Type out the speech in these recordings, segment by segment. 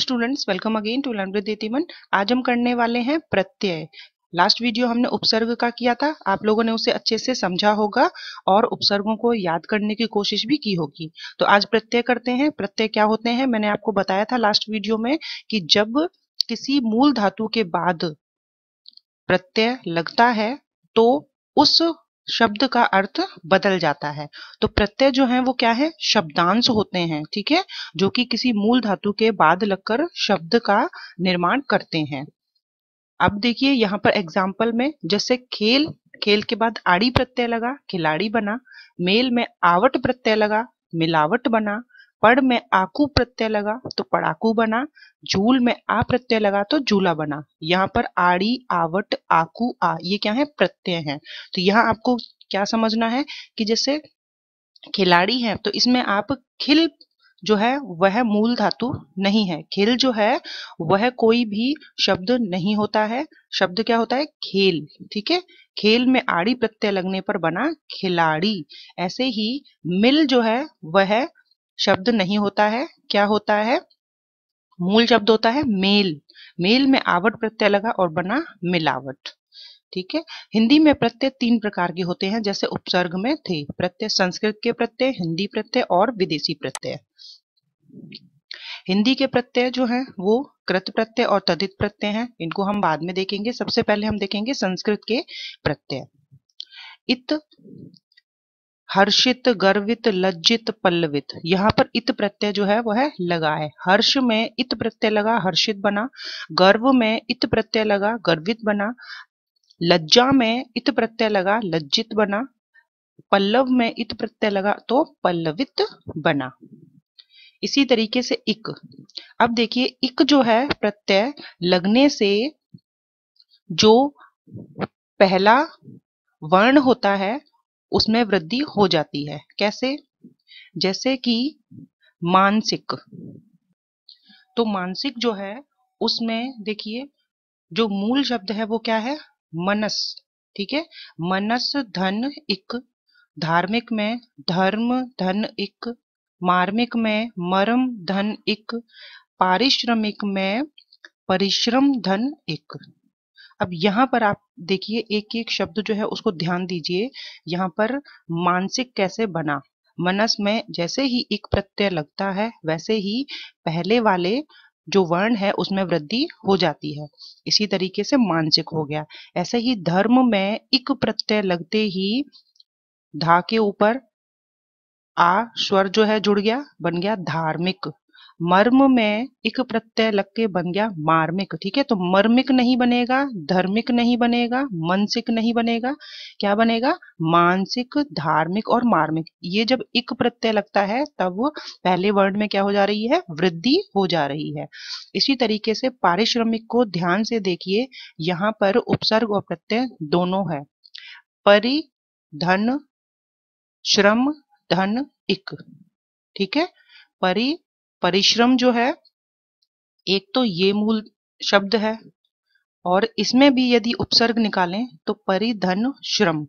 students welcome again to learn with इतिमन आज हम करने वाले हैं प्रत्यय लास्ट वीडियो हमने उपसर्ग का किया था आप लोगों ने उसे अच्छे से समझा होगा और उपसर्गों को याद करने की कोशिश भी की होगी तो आज प्रत्यय करते हैं प्रत्यय क्या होते हैं मैंने आपको बताया था लास्ट वीडियो में कि जब किसी मूल धातु के बाद प्रत्यय लगता है तो उस शब्द का अर्थ बदल जाता है तो प्रत्यय जो है वो क्या है शब्दांश होते हैं ठीक है जो कि किसी मूल धातु के बाद लगकर शब्द का निर्माण करते हैं अब देखिए यहाँ पर एग्जाम्पल में जैसे खेल खेल के बाद आड़ी प्रत्यय लगा खिलाड़ी बना मेल में आवट प्रत्यय लगा मिलावट बना पड़ में आकू प्रत्यय लगा तो पड़ाकू बना झूल में आ प्रत्यय लगा तो झूला बना यहाँ पर आड़ी आवट आकू आ ये क्या है प्रत्यय है तो यहाँ आपको क्या समझना है कि जैसे खिलाड़ी है तो इसमें आप खिल जो है वह मूल धातु नहीं है खेल जो है वह कोई भी शब्द नहीं होता है शब्द क्या होता है खेल ठीक है खेल में आड़ी प्रत्यय लगने पर बना खिलाड़ी ऐसे ही मिल जो है वह शब्द नहीं होता है क्या होता है मूल शब्द होता है मेल मेल में आवट प्रत्यय लगा और बना मिलावट ठीक है हिंदी में प्रत्यय तीन प्रकार के होते हैं जैसे उपसर्ग में थे प्रत्यय संस्कृत के प्रत्यय हिंदी प्रत्यय और विदेशी प्रत्यय हिंदी के प्रत्यय जो हैं वो कृत प्रत्यय और तदित प्रत्यय हैं इनको हम बाद में देखेंगे सबसे पहले हम देखेंगे संस्कृत के प्रत्यय इत हर्षित गर्वित लज्जित पल्लवित यहाँ पर इत प्रत्यय जो है वो है लगा है हर्ष में इत प्रत्यय लगा हर्षित बना गर्व में इत प्रत्यय लगा गर्वित बना लज्जा में इत प्रत्यय लगा लज्जित बना पल्लव में इत प्रत्यय लगा तो पल्लवित बना इसी तरीके से इक अब देखिए इक जो है प्रत्यय लगने से जो पहला वर्ण होता है उसमें वृद्धि हो जाती है कैसे जैसे कि मानसिक तो मानसिक जो है उसमें देखिए जो मूल शब्द है वो क्या है मनस ठीक है मनस धन इक धार्मिक में धर्म धन इक मार्मिक में मरम धन इक पारिश्रमिक में परिश्रम धन एक अब यहाँ पर आप देखिए एक एक शब्द जो है उसको ध्यान दीजिए यहाँ पर मानसिक कैसे बना मनस में जैसे ही एक प्रत्यय लगता है वैसे ही पहले वाले जो वर्ण है उसमें वृद्धि हो जाती है इसी तरीके से मानसिक हो गया ऐसे ही धर्म में एक प्रत्यय लगते ही धा के ऊपर आ स्वर जो है जुड़ गया बन गया धार्मिक मर्म में एक प्रत्यय लग के बन गया मार्मिक ठीक है तो मर्मिक नहीं बनेगा धर्मिक नहीं बनेगा मनसिक नहीं बनेगा क्या बनेगा मानसिक धार्मिक और मार्मिक ये जब एक प्रत्यय लगता है तब पहले वर्ड में क्या हो जा रही है वृद्धि हो जा रही है इसी तरीके से पारिश्रमिक को ध्यान से देखिए यहाँ पर उपसर्ग और प्रत्यय दोनों है परि धन श्रम धन इक ठीक है परि परिश्रम जो है एक तो ये मूल शब्द है और इसमें भी यदि उपसर्ग निकालें तो परिधन श्रम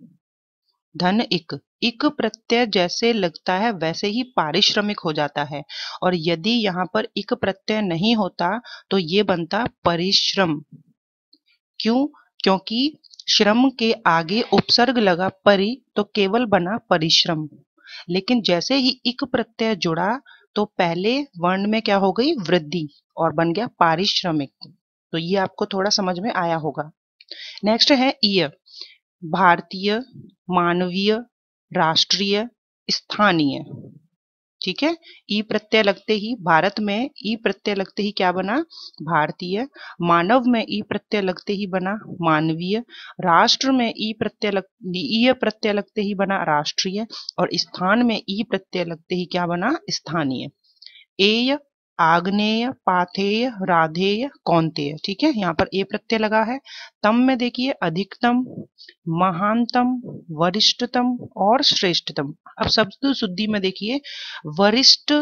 धन इक इक प्रत्यय जैसे लगता है वैसे ही पारिश्रमिक हो जाता है और यदि यहां पर इक प्रत्यय नहीं होता तो ये बनता परिश्रम क्यों क्योंकि श्रम के आगे उपसर्ग लगा परि तो केवल बना परिश्रम लेकिन जैसे ही इक प्रत्यय जुड़ा तो पहले वर्ण में क्या हो गई वृद्धि और बन गया पारिश्रमिक तो ये आपको थोड़ा समझ में आया होगा नेक्स्ट है इ भारतीय मानवीय राष्ट्रीय स्थानीय ठीक है ई प्रत्यय लगते ही भारत में ई प्रत्यय लगते ही क्या बना भारतीय मानव में ई प्रत्यय लगते ही बना मानवीय राष्ट्र में ई प्रत्यय लग ईय प्रत्यय लगते ही बना राष्ट्रीय और स्थान में ई प्रत्यय लगते ही क्या बना स्थानीय एय आग्नेय पाथेय राधेय कौनतेय ठीक है यहाँ पर ए प्रत्यय लगा है तम में देखिए अधिकतम महानतम वरिष्ठतम और श्रेष्ठतम अब शब्द शुद्धि में देखिए वरिष्ठ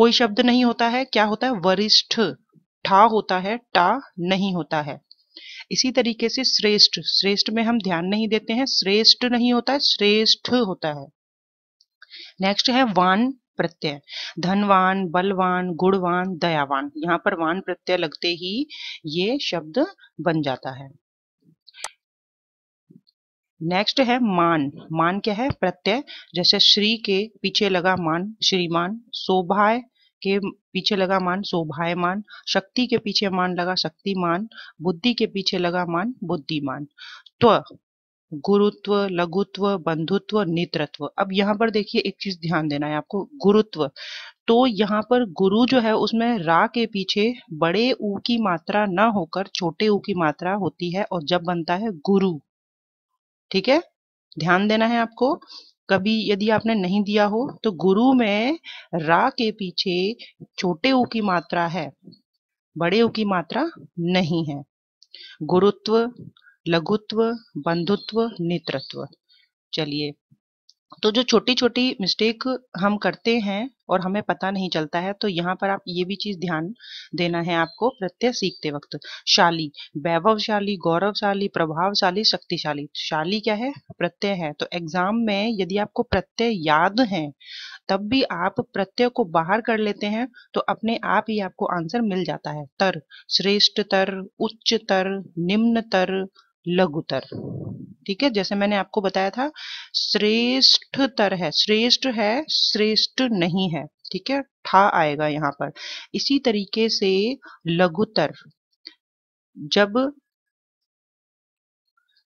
कोई शब्द नहीं होता है क्या होता है वरिष्ठ ठा होता है टा नहीं होता है इसी तरीके से श्रेष्ठ श्रेष्ठ में हम ध्यान नहीं देते हैं श्रेष्ठ नहीं होता है श्रेष्ठ होता है नेक्स्ट है वान प्रत्यय धनवान बलवान गुणवान दयावान यहाँ पर वान प्रत्यय लगते ही ये शब्द बन जाता है नेक्स्ट है मान मान क्या है प्रत्यय जैसे श्री के पीछे लगा मान श्रीमान शोभाय के पीछे लगा मान शोभायमान शक्ति के पीछे मान लगा शक्तिमान बुद्धि के पीछे लगा मान बुद्धिमान त्व गुरुत्व लघुत्व बंधुत्व नेतृत्व अब यहाँ पर देखिए एक चीज ध्यान देना है आपको गुरुत्व तो यहाँ पर गुरु जो है उसमें रा के पीछे बड़े ऊ की मात्रा ना होकर छोटे ऊ की मात्रा होती है और जब बनता है गुरु ठीक है ध्यान देना है आपको कभी यदि आपने नहीं दिया हो तो गुरु में रा के पीछे छोटे ऊ की मात्रा है बड़े ऊ की मात्रा नहीं है गुरुत्व लघुत्व बंधुत्व नेतृत्व चलिए तो जो छोटी छोटी मिस्टेक हम करते हैं और हमें पता नहीं चलता है तो यहाँ पर आप ये भी चीज ध्यान देना है आपको प्रत्यय सीखते वक्त शाली वैभवशाली गौरवशाली प्रभावशाली शक्तिशाली शाली क्या है प्रत्यय है तो एग्जाम में यदि आपको प्रत्यय याद है तब भी आप प्रत्यय को बाहर कर लेते हैं तो अपने आप ही आपको आंसर मिल जाता है तर श्रेष्ठ तर उच्च तर निम्न तर लघुतर ठीक है जैसे मैंने आपको बताया था तर है श्रेष्ठ है श्रेष्ठ नहीं है ठीक है ठा आएगा यहाँ पर इसी तरीके से लघुतर जब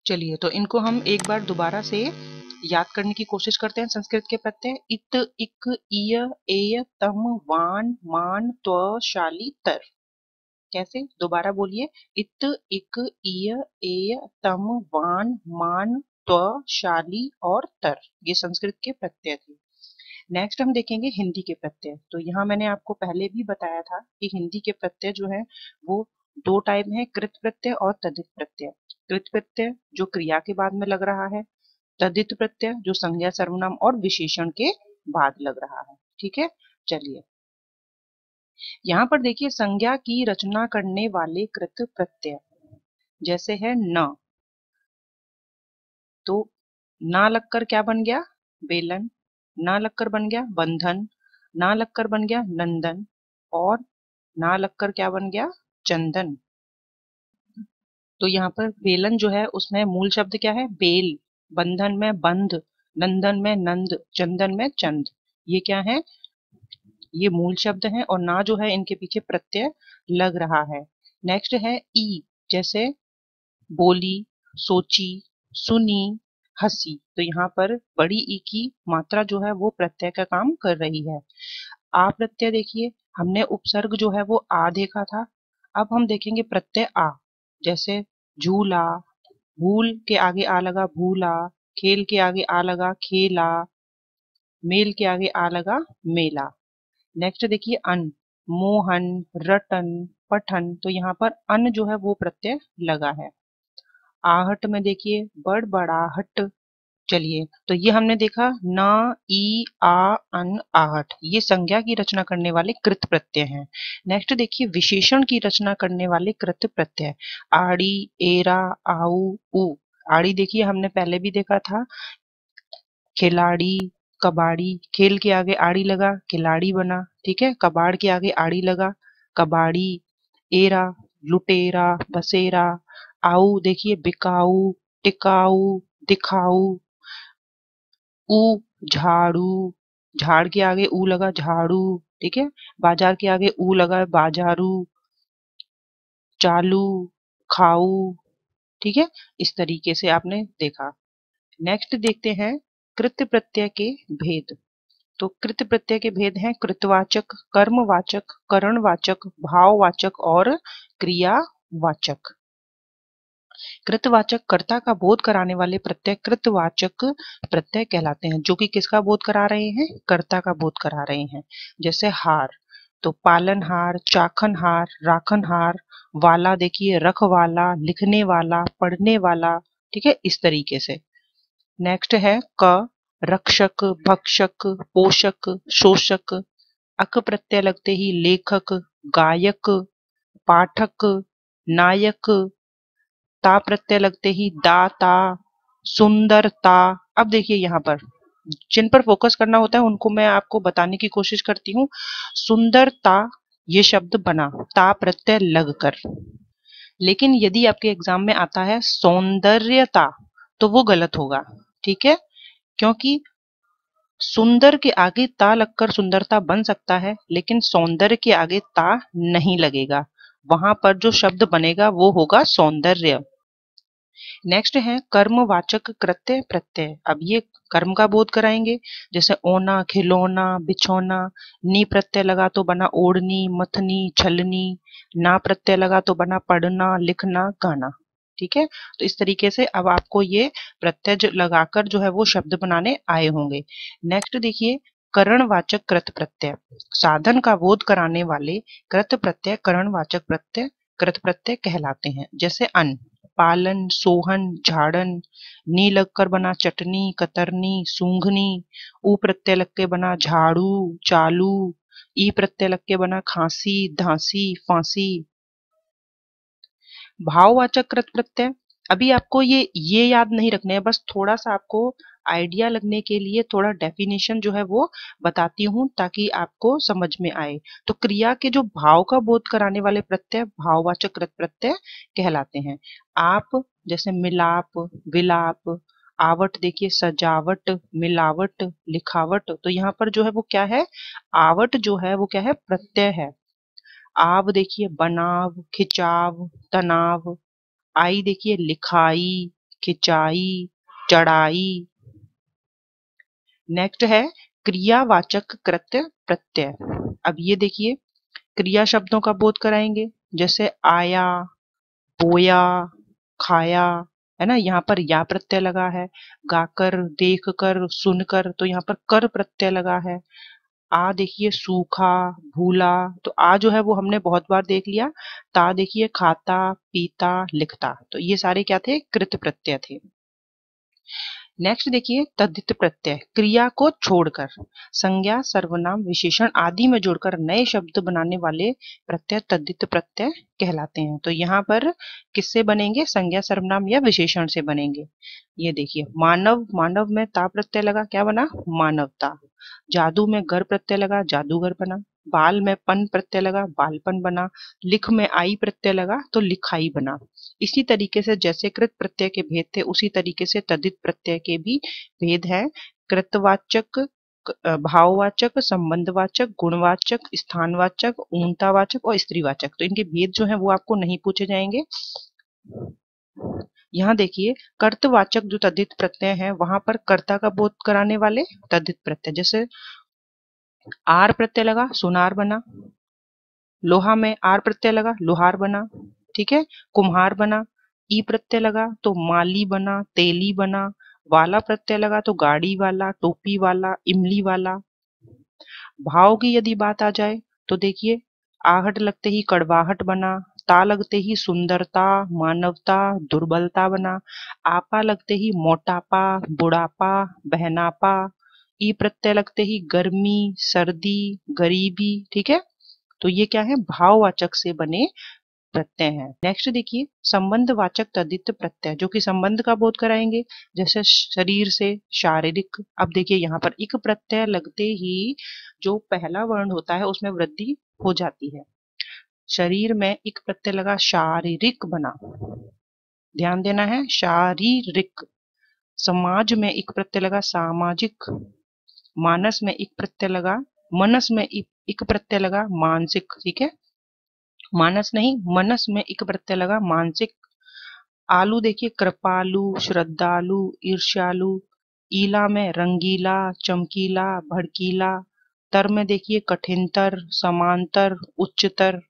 चलिए तो इनको हम एक बार दोबारा से याद करने की कोशिश करते हैं संस्कृत के प्रत्यय इत इक इय एय तम वान मान त्व शाली तर कैसे दोबारा बोलिए इत इक इय ए तम वान मान त्व शाली और तर ये संस्कृत के प्रत्यय थे नेक्स्ट हम देखेंगे हिंदी के प्रत्यय तो यहाँ मैंने आपको पहले भी बताया था कि हिंदी के प्रत्यय जो है वो दो टाइप है कृत प्रत्यय और तदित प्रत्यय कृत प्रत्यय जो क्रिया के बाद में लग रहा है तदित प्रत्यय जो संज्ञा सर्वनाम और विशेषण के बाद लग रहा है ठीक है चलिए यहाँ पर देखिए संज्ञा की रचना करने वाले कृत प्रत्यय जैसे है न तो ना लगकर क्या बन गया बेलन ना लगकर बन गया बंधन ना लगकर बन गया नंदन और ना लगकर क्या बन गया चंदन तो यहाँ पर बेलन जो है उसमें मूल शब्द क्या है बेल बंधन में बंध नंदन में नंद चंदन में चंद ये क्या है ये मूल शब्द है और ना जो है इनके पीछे प्रत्यय लग रहा है नेक्स्ट है ई जैसे बोली सोची सुनी हसी तो यहाँ पर बड़ी ई की मात्रा जो है वो प्रत्यय का काम कर रही है आ प्रत्यय देखिए हमने उपसर्ग जो है वो आ देखा था अब हम देखेंगे प्रत्यय आ जैसे झूला भूल के आगे आ लगा भूला खेल के आगे आ लगा खेला मेल के आगे आ लगा मेला नेक्स्ट देखिए अन मोहन रटन पठन तो यहाँ पर अन जो है वो प्रत्यय लगा है आहट में देखिए बड़ बड़ाहट चलिए तो ये हमने देखा न ई आ अन आहट ये संज्ञा की रचना करने वाले कृत प्रत्यय हैं नेक्स्ट देखिए विशेषण की रचना करने वाले कृत प्रत्यय आड़ी एरा आऊ ऊ आड़ी देखिए हमने पहले भी देखा था खिलाड़ी कबाड़ी खेल के आगे आड़ी लगा खिलाड़ी बना ठीक है कबाड़ के आगे आड़ी लगा कबाड़ी एरा लुटेरा बसेरा आऊ देखिए बिकाऊ टिकाऊ दिखाऊ ऊ झाड़ू झाड़ के आगे ऊ लगा झाड़ू ठीक है बाजार के आगे ऊ लगा बाजारू चालू खाऊ ठीक है इस तरीके से आपने देखा नेक्स्ट देखते हैं कृत्य प्रत्यय के भेद तो कृत प्रत्यय के भेद हैं कृतवाचक कर्मवाचक करणवाचक भाववाचक और क्रियावाचक कृतवाचक कर्ता का बोध कराने वाले प्रत्यय कृतवाचक प्रत्यय कहलाते हैं जो कि किसका बोध करा रहे हैं कर्ता का बोध करा रहे हैं जैसे हार तो पालनहार चाखनहार राखनहार वाला देखिए रख वाला लिखने वाला पढ़ने वाला ठीक है इस तरीके से नेक्स्ट है क रक्षक भक्षक पोषक शोषक अक प्रत्यय लगते ही लेखक गायक पाठक नायक ता प्रत्यय लगते ही दाता सुंदरता अब देखिए यहाँ पर जिन पर फोकस करना होता है उनको मैं आपको बताने की कोशिश करती हूँ सुंदरता ये शब्द बना ता प्रत्यय लगकर लेकिन यदि आपके एग्जाम में आता है सौंदर्यता तो वो गलत होगा ठीक है क्योंकि सुंदर के आगे ता लगकर सुंदरता बन सकता है लेकिन सौंदर्य के आगे ता नहीं लगेगा वहां पर जो शब्द बनेगा वो होगा सौंदर्य नेक्स्ट है कर्मवाचक कृत्य प्रत्यय अब ये कर्म का बोध कराएंगे जैसे ओना खिलौना बिछोना नी प्रत्यय लगा तो बना ओढ़नी मथनी छलनी ना प्रत्यय लगा तो बना पढ़ना लिखना गाना ठीक है तो इस तरीके से अब आपको ये प्रत्यय लगाकर जो है वो शब्द बनाने आए होंगे नेक्स्ट देखिए करणवाचक कृत प्रत्यय साधन का बोध कराने वाले कृत प्रत्यय करणवाचक प्रत्यय कृत प्रत्यय कहलाते हैं जैसे अन्न पालन सोहन झाड़न नी लगकर बना चटनी कतरनी सूंघनी ऊ प्रत्यय लग के बना झाड़ू चालू ई प्रत्यय लग के बना खांसी धांसी फांसी भाववाचक कृत प्रत्यय अभी आपको ये ये याद नहीं रखने है बस थोड़ा सा आपको आइडिया लगने के लिए थोड़ा डेफिनेशन जो है वो बताती हूँ ताकि आपको समझ में आए तो क्रिया के जो भाव का बोध कराने वाले प्रत्यय भाववाचक कृत प्रत्यय कहलाते हैं आप जैसे मिलाप विलाप आवट देखिए सजावट मिलावट लिखावट तो यहाँ पर जो है वो क्या है आवट जो है वो क्या है प्रत्यय है आव देखिए बनाव खिंचाव तनाव आई देखिए लिखाई खिंचाई चढ़ाई नेक्स्ट है क्रियावाचक कृत्य प्रत्यय अब ये देखिए क्रिया शब्दों का बोध कराएंगे जैसे आया बोया खाया है ना यहाँ पर या प्रत्यय लगा है गाकर देखकर सुनकर तो यहाँ पर कर प्रत्यय लगा है आ देखिए सूखा भूला तो आ जो है वो हमने बहुत बार देख लिया ता देखिए खाता पीता लिखता तो ये सारे क्या थे कृत प्रत्यय थे नेक्स्ट देखिए तद्धित प्रत्यय क्रिया को छोड़कर संज्ञा सर्वनाम विशेषण आदि में जोड़कर नए शब्द बनाने वाले प्रत्यय तद्धित प्रत्यय कहलाते हैं तो यहाँ पर किससे बनेंगे संज्ञा सर्वनाम या विशेषण से बनेंगे ये देखिए मानव मानव में ता प्रत्यय लगा क्या बना मानवता जादू में घर प्रत्यय लगा जादूगर बना बाल में पन प्रत्यय लगा बालपन बना लिख में आई प्रत्यय लगा तो लिखाई बना इसी तरीके से जैसे कृत प्रत्यय के भेद थे उसी तरीके से तदित प्रत्यय के भी भेद हैं कृतवाचक भाववाचक संबंधवाचक गुणवाचक स्थानवाचक ऊनतावाचक और स्त्रीवाचक तो इनके भेद जो है वो आपको नहीं पूछे जाएंगे यहाँ देखिए कर्तवाचक जो तदित प्रत्यय है वहां पर कर्ता का बोध कराने वाले तदित प्रत्यय जैसे आर प्रत्यय लगा सुनार बना लोहा में आर प्रत्यय लगा लोहार बना ठीक है कुम्हार बना ई प्रत्यय लगा तो माली बना तेली बना वाला प्रत्यय लगा तो गाड़ी वाला टोपी वाला इमली वाला भाव की यदि बात आ जाए तो देखिए आहट लगते ही कड़वाहट बना ता लगते ही सुंदरता मानवता दुर्बलता बना आपा लगते ही मोटापा बुढ़ापा बहनापा ई प्रत्यय लगते ही गर्मी सर्दी गरीबी ठीक है तो ये क्या है भाववाचक से बने प्रत्यय हैं नेक्स्ट देखिए संबंधवाचक तदित प्रत्यय जो कि संबंध का बोध कराएंगे जैसे शरीर से शारीरिक अब देखिए यहाँ पर एक प्रत्यय लगते ही जो पहला वर्ण होता है उसमें वृद्धि हो जाती है शरीर में एक प्रत्यय लगा शारीरिक बना ध्यान देना है शारीरिक समाज में एक प्रत्यय लगा सामाजिक मानस में एक प्रत्यय लगा मनस में एक प्रत्यय लगा मानसिक ठीक है मानस नहीं मनस में एक प्रत्यय लगा मानसिक आलू देखिए कृपालु श्रद्धालु ईर्ष्यालु ईला में रंगीला चमकीला भड़कीला तर में देखिए कठिनतर समांतर उच्चतर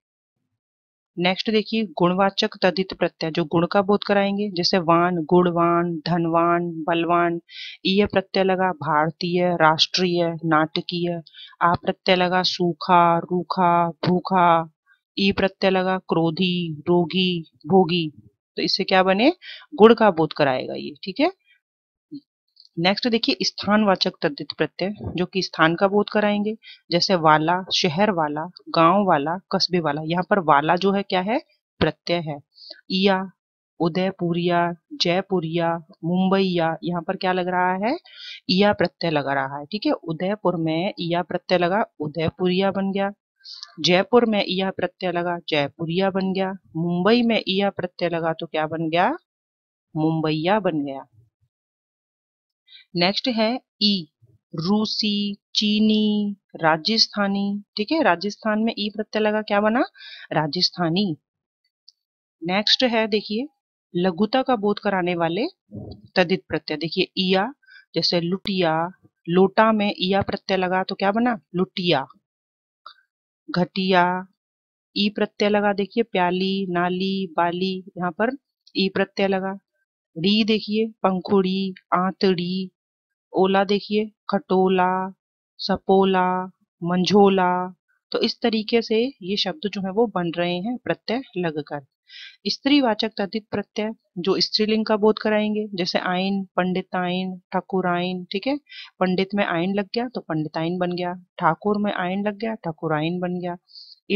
नेक्स्ट देखिए गुणवाचक तदित प्रत्यय जो गुण का बोध कराएंगे जैसे वान गुणवान धनवान बलवान ईय प्रत्यय लगा भारतीय राष्ट्रीय नाटकीय आ प्रत्यय लगा सूखा रूखा भूखा ई प्रत्यय लगा क्रोधी रोगी भोगी तो इससे क्या बने गुण का बोध कराएगा ये ठीक है नेक्स्ट देखिए स्थानवाचक तद्धित प्रत्यय जो कि स्थान का बोध कराएंगे जैसे वाला शहर वाला गांव वाला कस्बे वाला यहाँ पर वाला जो है क्या है प्रत्यय है इया उदयपुरिया जयपुरिया मुंबईया यहाँ पर क्या लग रहा है इया प्रत्यय लगा रहा है ठीक है उदयपुर में इया प्रत्यय लगा उदयपुरिया बन गया जयपुर में इया प्रत्यय लगा जयपुरिया बन गया मुंबई में इया प्रत्यय लगा तो क्या बन गया मुंबईया बन गया नेक्स्ट है ई रूसी चीनी राजस्थानी ठीक है राजस्थान में ई e प्रत्यय लगा क्या बना राजस्थानी नेक्स्ट है देखिए लघुता का बोध कराने वाले तदित प्रत्यय देखिए ईया जैसे लुटिया लोटा में ईया प्रत्यय लगा तो क्या बना लुटिया घटिया ई प्रत्यय लगा देखिए प्याली नाली बाली यहाँ पर ई प्रत्यय लगा री देखिए पंखुड़ी आंतड़ी ओला देखिए खटोला सपोला मंझोला तो इस तरीके से ये शब्द जो है वो बन रहे हैं प्रत्यय लगकर स्त्रीवाचक तदित प्रत्यय जो स्त्रीलिंग का बोध कराएंगे जैसे आयन पंडित आयन ठाकुर आयन ठीक है पंडित में आयन लग गया तो पंडित आयन बन गया ठाकुर में आयन लग गया ठाकुर आयन बन गया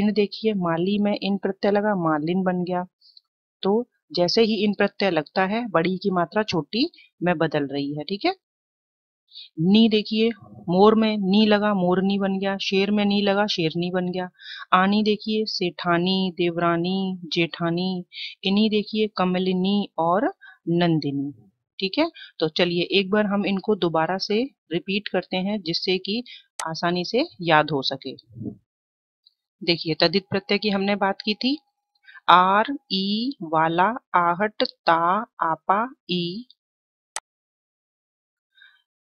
इन देखिए माली में इन प्रत्यय लगा मालिन बन गया तो जैसे ही इन प्रत्यय लगता है बड़ी की मात्रा छोटी में बदल रही है ठीक है नी देखिए मोर में नी लगा मोरनी बन गया शेर में नी लगा शेरनी बन गया आनी देखिए सेठानी देवरानी जेठानी इन्हीं देखिए कमलिनी और नंदिनी ठीक है तो चलिए एक बार हम इनको दोबारा से रिपीट करते हैं जिससे कि आसानी से याद हो सके देखिए तदित प्रत्यय की हमने बात की थी आर ई वाला आहट ता आपा ई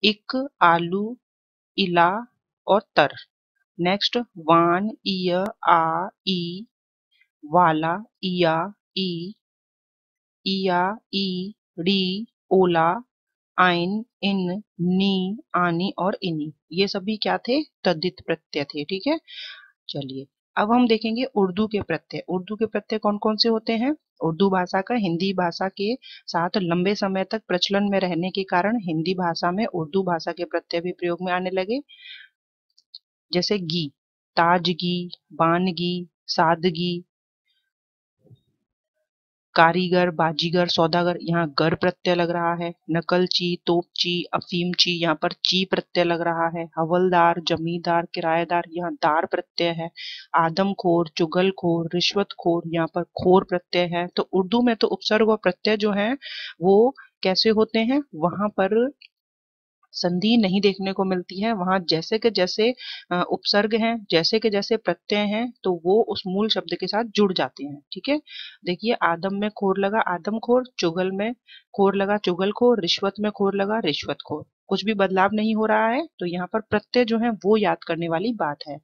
इक आलू इला और तर नेक्स्ट वान इय आ ई वाला इया ई इया ई री ओला आइन इन नी आनी और इनी ये सभी क्या थे तद्दित प्रत्यय थे ठीक है चलिए अब हम देखेंगे उर्दू के प्रत्यय उर्दू के प्रत्यय कौन कौन से होते हैं उर्दू भाषा का हिंदी भाषा के साथ लंबे समय तक प्रचलन में रहने के कारण हिंदी भाषा में उर्दू भाषा के प्रत्यय भी प्रयोग में आने लगे जैसे गी ताजगी बानगी सादगी कारीगर बाजीगर सौदागर यहाँ गर प्रत्यय लग रहा है नकल ची ची अफीम ची यहाँ पर ची प्रत्यय लग रहा है हवलदार जमींदार किराएदार यहाँ दार प्रत्यय है आदमखोर चुगलखोर रिश्वतखोर यहाँ पर खोर प्रत्यय है तो उर्दू में तो उपसर्ग और प्रत्यय जो है वो कैसे होते हैं वहां पर संधि नहीं देखने को मिलती है वहां जैसे के जैसे उपसर्ग हैं जैसे के जैसे प्रत्यय हैं तो वो उस मूल शब्द के साथ जुड़ जाते हैं ठीक है देखिए आदम में खोर लगा आदम खोर चुगल में खोर लगा चुगल खोर रिश्वत में खोर लगा रिश्वत खोर कुछ भी बदलाव नहीं हो रहा है तो यहाँ पर प्रत्यय जो है वो याद करने वाली बात है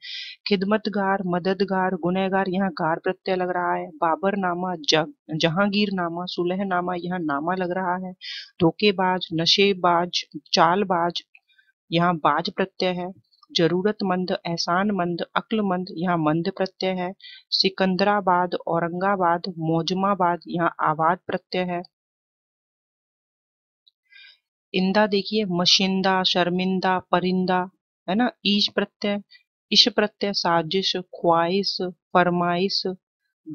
खिदमतगार मददगार गुनहगार यहाँ गार प्रत्यय लग रहा है बाबरनामा जग जहांगीर नामा सुलहनामा यहाँ नामा लग रहा है धोखेबाज नशेबाज चालबाज यहाँ बाज प्रत्यय है जरूरतमंद एहसानमंद अक्लमंद यहाँ मंद प्रत्यय है सिकंदराबाद औरंगाबाद मोजमाबाद यहाँ आबाद प्रत्यय है इंदा देखिए मशिंदा शर्मिंदा परिंदा है ना ईश प्रत्यय इश प्रत्यय साजिश ख्वाहिश फरमाइश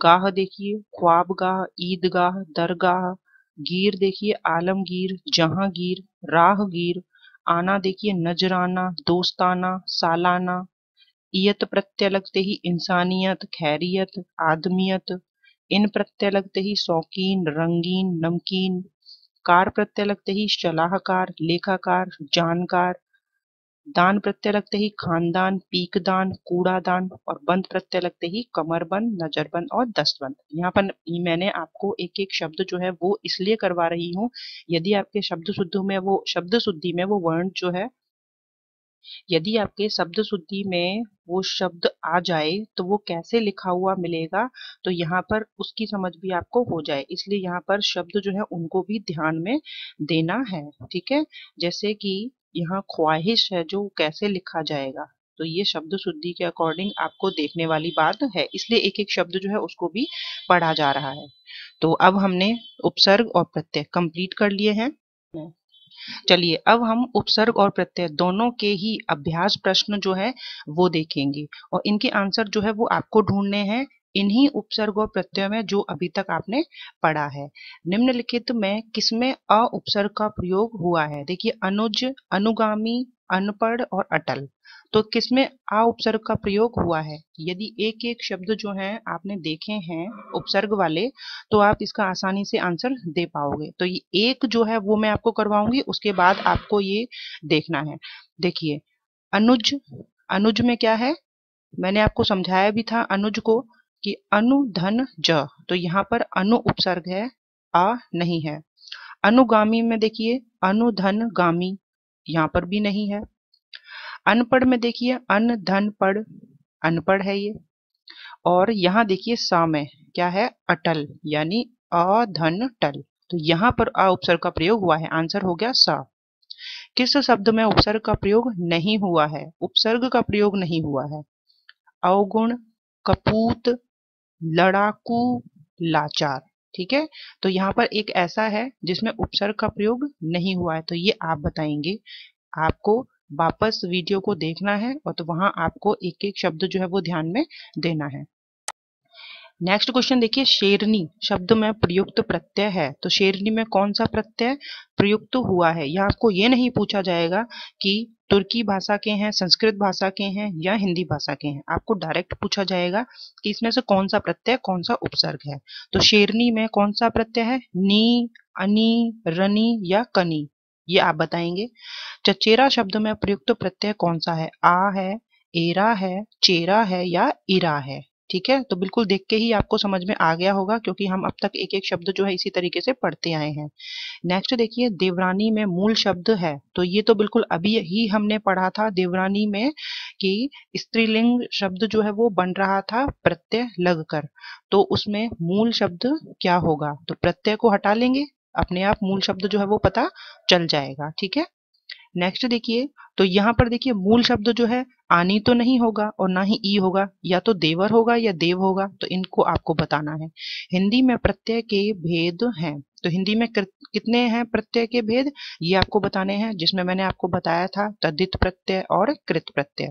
गाह देखिए ख्वाब गाह ईदगाह दरगाह गिर देखिए आलमगीर जहांगीर राहगीर आना देखिए नजराना दोस्ताना सालाना इयत प्रत्यय लगते ही इंसानियत खैरियत आदमियत इन प्रत्यय लगते ही शौकीन रंगीन नमकीन कार प्रत्यय लगते ही शलाहकार लेखाकार जानकार दान प्रत्यय लगते ही खानदान पीकदान कूड़ादान और बंद प्रत्यय लगते ही कमरबंद नजरबंद और दस्तबंद यहाँ पर मैंने आपको एक एक शब्द जो है वो इसलिए करवा रही हूँ यदि आपके शब्द शुद्ध में वो शब्द शुद्धि में वो वर्ण जो है यदि आपके शब्द शुद्धि में वो शब्द आ जाए तो वो कैसे लिखा हुआ मिलेगा तो यहाँ पर उसकी समझ भी आपको हो जाए इसलिए यहाँ पर शब्द जो है उनको भी ध्यान में देना है ठीक है जैसे कि यहाँ ख्वाहिश है जो कैसे लिखा जाएगा तो ये शब्द शुद्धि के अकॉर्डिंग आपको देखने वाली बात है इसलिए एक एक शब्द जो है उसको भी पढ़ा जा रहा है तो अब हमने उपसर्ग और प्रत्यय कंप्लीट कर लिए हैं चलिए अब हम उपसर्ग और प्रत्यय दोनों के ही अभ्यास प्रश्न जो है वो देखेंगे और इनके आंसर जो है वो आपको ढूंढने हैं इन्हीं उपसर्ग और प्रत्यय में जो अभी तक आपने पढ़ा है निम्नलिखित में किसमें अ उपसर्ग का प्रयोग हुआ है देखिए अनुज अनुगामी अनपढ़ और अटल तो किसमें आ उपसर्ग का प्रयोग हुआ है यदि एक एक शब्द जो है आपने देखे हैं उपसर्ग वाले तो आप इसका आसानी से आंसर दे पाओगे तो ये एक जो है वो मैं आपको करवाऊंगी उसके बाद आपको ये देखना है देखिए अनुज अनुज में क्या है मैंने आपको समझाया भी था अनुज को कि अनु धन ज तो यहाँ पर अनु उपसर्ग है आ नहीं है अनुगामी में देखिए अनुधन गामी यहाँ पर भी नहीं है अनपढ़ में देखिए अन धन पढ़ अनपढ़ है ये और यहाँ देखिए सा में क्या है अटल यानी अधन टल तो यहाँ पर आ उपसर्ग का प्रयोग हुआ है आंसर हो गया सा किस शब्द में उपसर्ग का प्रयोग नहीं हुआ है उपसर्ग का प्रयोग नहीं हुआ है अवगुण कपूत लड़ाकू लाचार ठीक है तो यहाँ पर एक ऐसा है जिसमें उपसर्ग का प्रयोग नहीं हुआ है तो ये आप बताएंगे आपको वापस वीडियो को देखना है और तो वहां आपको एक एक शब्द जो है वो ध्यान में देना है नेक्स्ट क्वेश्चन देखिए शेरनी शब्द में प्रयुक्त प्रत्यय है तो शेरनी में कौन सा प्रत्यय प्रयुक्त हुआ है या आपको ये नहीं पूछा जाएगा कि तुर्की भाषा के हैं संस्कृत भाषा के हैं या हिंदी भाषा के हैं आपको डायरेक्ट पूछा जाएगा कि इसमें से कौन सा प्रत्यय कौन सा उपसर्ग है तो शेरनी में कौन सा प्रत्यय है नी अनी रनी या कनी ये आप बताएंगे चचेरा शब्द में प्रयुक्त प्रत्यय कौन सा है आ है एरा है चेरा है या इरा है ठीक है तो बिल्कुल देख के ही आपको समझ में आ गया होगा क्योंकि हम अब तक एक एक शब्द जो है इसी तरीके से पढ़ते आए हैं नेक्स्ट देखिए देवरानी में मूल शब्द है तो ये तो बिल्कुल अभी ही हमने पढ़ा था देवरानी में कि स्त्रीलिंग शब्द जो है वो बन रहा था प्रत्यय लगकर तो उसमें मूल शब्द क्या होगा तो प्रत्यय को हटा लेंगे अपने आप मूल शब्द जो है वो पता चल जाएगा ठीक है नेक्स्ट देखिए तो यहाँ पर देखिए मूल शब्द जो है आनी तो नहीं होगा और ना ही ई होगा या तो देवर होगा या देव होगा तो इनको आपको बताना है हिंदी में प्रत्यय के भेद हैं तो हिंदी में कितने हैं प्रत्यय के भेद ये आपको बताने हैं जिसमें मैंने आपको बताया था तदित प्रत्यय और कृत प्रत्यय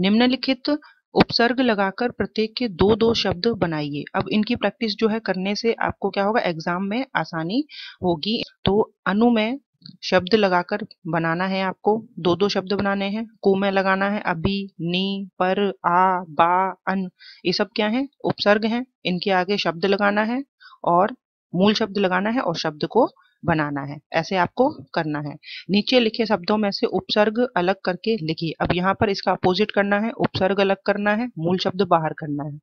निम्नलिखित उपसर्ग लगाकर प्रत्येक के दो दो शब्द बनाइए अब इनकी प्रैक्टिस जो है करने से आपको क्या होगा एग्जाम में आसानी होगी तो अनु में शब्द लगाकर बनाना है आपको दो दो शब्द बनाने हैं कु में लगाना है अभी नी पर आ बा अन ये सब क्या है उपसर्ग हैं इनके आगे शब्द लगाना है और मूल शब्द लगाना है और शब्द को बनाना है ऐसे आपको करना है नीचे लिखे शब्दों में से उपसर्ग अलग करके लिखिए अब यहाँ पर इसका अपोजिट करना है उपसर्ग अलग करना है मूल शब्द बाहर करना है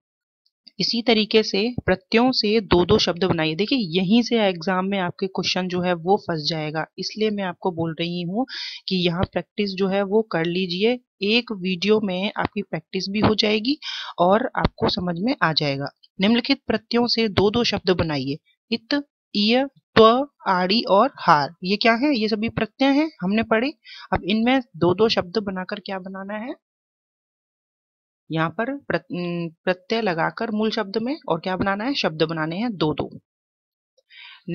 इसी तरीके से प्रत्ययों से दो दो शब्द बनाइए देखिए यहीं से एग्जाम में आपके क्वेश्चन जो है वो फंस जाएगा इसलिए मैं आपको बोल रही हूँ कि यहाँ प्रैक्टिस जो है वो कर लीजिए एक वीडियो में आपकी प्रैक्टिस भी हो जाएगी और आपको समझ में आ जाएगा निम्नलिखित प्रत्ययों से दो दो शब्द बनाइए इत ईय त्व आड़ी और हार ये क्या है ये सभी प्रत्यय हैं हमने पढ़े अब इनमें दो दो शब्द बनाकर क्या बनाना है यहाँ पर प्रत्यय लगाकर मूल शब्द में और क्या बनाना है शब्द बनाने हैं दो दो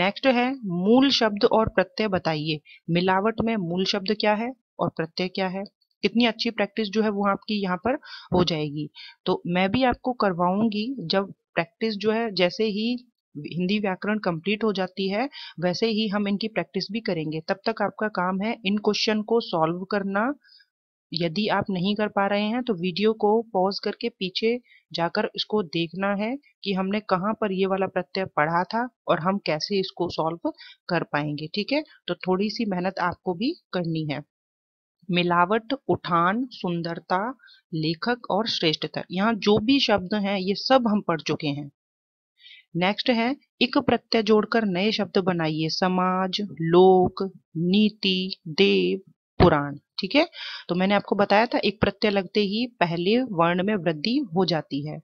नेक्स्ट है मूल शब्द और प्रत्यय बताइए मिलावट में मूल शब्द क्या है और प्रत्यय क्या है कितनी अच्छी प्रैक्टिस जो है वो आपकी यहाँ पर हो जाएगी तो मैं भी आपको करवाऊंगी जब प्रैक्टिस जो है जैसे ही हिंदी व्याकरण कंप्लीट हो जाती है वैसे ही हम इनकी प्रैक्टिस भी करेंगे तब तक आपका काम है इन क्वेश्चन को सॉल्व करना यदि आप नहीं कर पा रहे हैं तो वीडियो को पॉज करके पीछे जाकर इसको देखना है कि हमने कहाँ पर ये वाला प्रत्यय पढ़ा था और हम कैसे इसको सॉल्व कर पाएंगे ठीक है तो थोड़ी सी मेहनत आपको भी करनी है मिलावट उठान सुंदरता लेखक और श्रेष्ठता यहाँ जो भी शब्द हैं ये सब हम पढ़ चुके हैं नेक्स्ट है एक प्रत्यय जोड़कर नए शब्द बनाइए समाज लोक नीति देव पुराण ठीक है तो मैंने आपको बताया था एक प्रत्यय लगते ही पहले वर्ण में वृद्धि हो जाती है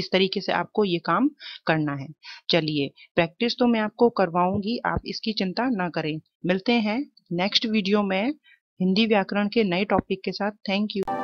इस तरीके से आपको ये काम करना है चलिए प्रैक्टिस तो मैं आपको करवाऊंगी आप इसकी चिंता ना करें मिलते हैं नेक्स्ट वीडियो में हिंदी व्याकरण के नए टॉपिक के साथ थैंक यू